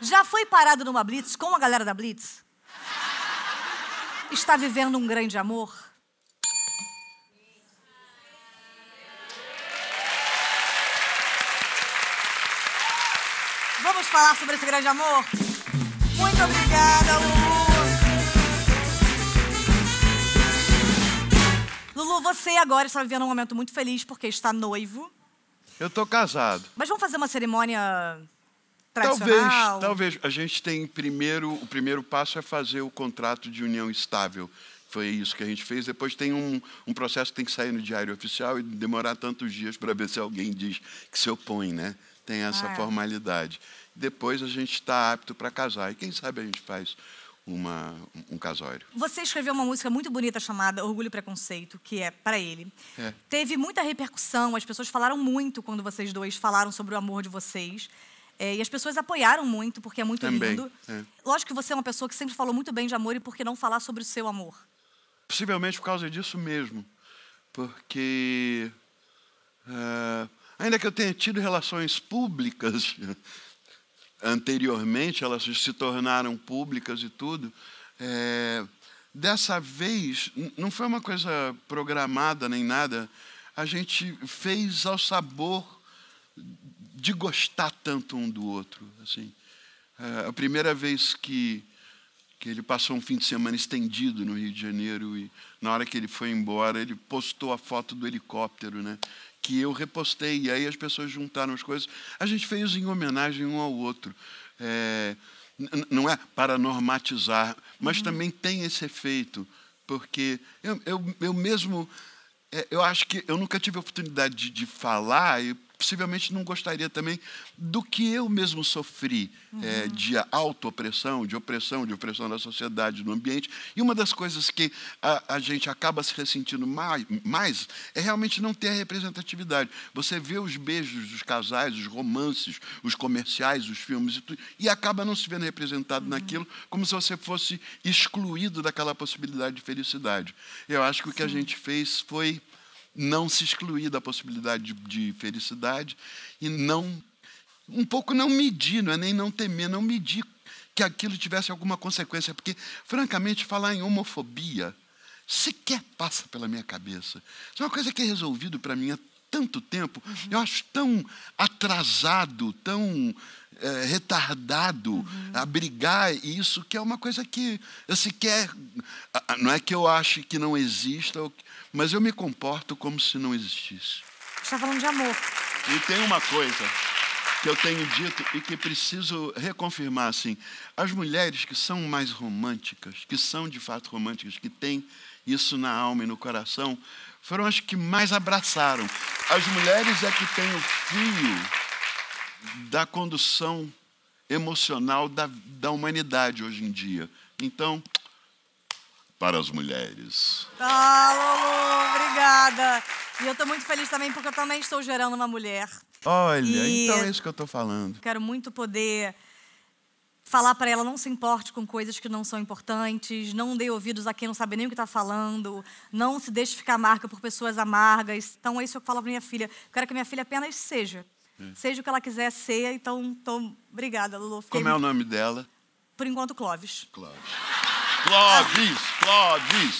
Já foi parado numa Blitz com a galera da Blitz? Está vivendo um grande amor? Vamos falar sobre esse grande amor? Muito obrigada, Lulu! Lulu, você agora está vivendo um momento muito feliz porque está noivo. Eu tô casado. Mas vamos fazer uma cerimônia Talvez, talvez. A gente tem primeiro, o primeiro passo é fazer o contrato de união estável. Foi isso que a gente fez. Depois tem um, um processo que tem que sair no diário oficial e demorar tantos dias para ver se alguém diz que se opõe, né? Tem essa ah, é. formalidade. Depois a gente está apto para casar. E quem sabe a gente faz uma, um casório. Você escreveu uma música muito bonita chamada Orgulho e Preconceito, que é para ele. É. Teve muita repercussão, as pessoas falaram muito quando vocês dois falaram sobre o amor de vocês. É, e as pessoas apoiaram muito, porque é muito Também, lindo. É. Lógico que você é uma pessoa que sempre falou muito bem de amor, e por que não falar sobre o seu amor? Possivelmente por causa disso mesmo. Porque, uh, ainda que eu tenha tido relações públicas anteriormente, elas se tornaram públicas e tudo, é, dessa vez, não foi uma coisa programada nem nada, a gente fez ao sabor de gostar tanto um do outro. Assim, é, a primeira vez que, que ele passou um fim de semana estendido no Rio de Janeiro e na hora que ele foi embora ele postou a foto do helicóptero, né? Que eu repostei e aí as pessoas juntaram as coisas. A gente fez em homenagem um ao outro. É, não é para normatizar, mas uhum. também tem esse efeito, porque eu, eu, eu mesmo é, eu acho que eu nunca tive a oportunidade de, de falar e possivelmente não gostaria também do que eu mesmo sofri uhum. é, de auto-opressão, de opressão, de opressão da sociedade, do ambiente. E uma das coisas que a, a gente acaba se ressentindo mais, mais, é realmente não ter a representatividade. Você vê os beijos dos casais, os romances, os comerciais, os filmes e e acaba não se vendo representado uhum. naquilo, como se você fosse excluído daquela possibilidade de felicidade. Eu acho que Sim. o que a gente fez foi não se excluir da possibilidade de, de felicidade e não um pouco não medir, não é nem não temer, não medir que aquilo tivesse alguma consequência, porque francamente falar em homofobia sequer passa pela minha cabeça. Isso é uma coisa que é resolvido para mim há tanto tempo, eu acho tão atrasado, tão é, retardado uhum. abrigar isso, que é uma coisa que eu sequer. Não é que eu ache que não exista, mas eu me comporto como se não existisse. Você está falando de amor. E tem uma coisa que eu tenho dito e que preciso reconfirmar assim: as mulheres que são mais românticas, que são de fato românticas, que têm isso na alma e no coração, foram as que mais abraçaram. As mulheres é que têm o fio da condução emocional da, da humanidade hoje em dia. Então, para as mulheres. Ah, tá, Lulu, obrigada. E eu estou muito feliz também, porque eu também estou gerando uma mulher. Olha, então é isso que eu estou falando. Quero muito poder falar para ela não se importe com coisas que não são importantes, não dê ouvidos a quem não sabe nem o que está falando, não se deixe ficar amarga por pessoas amargas. Então é isso que eu falo para minha filha. quero que minha filha apenas seja. Hum. Seja o que ela quiser ser, então tô... obrigada, Lulu. Fiquei Como é o nome dela? Por enquanto, Clóvis. Clóvis. Clóvis, Clóvis.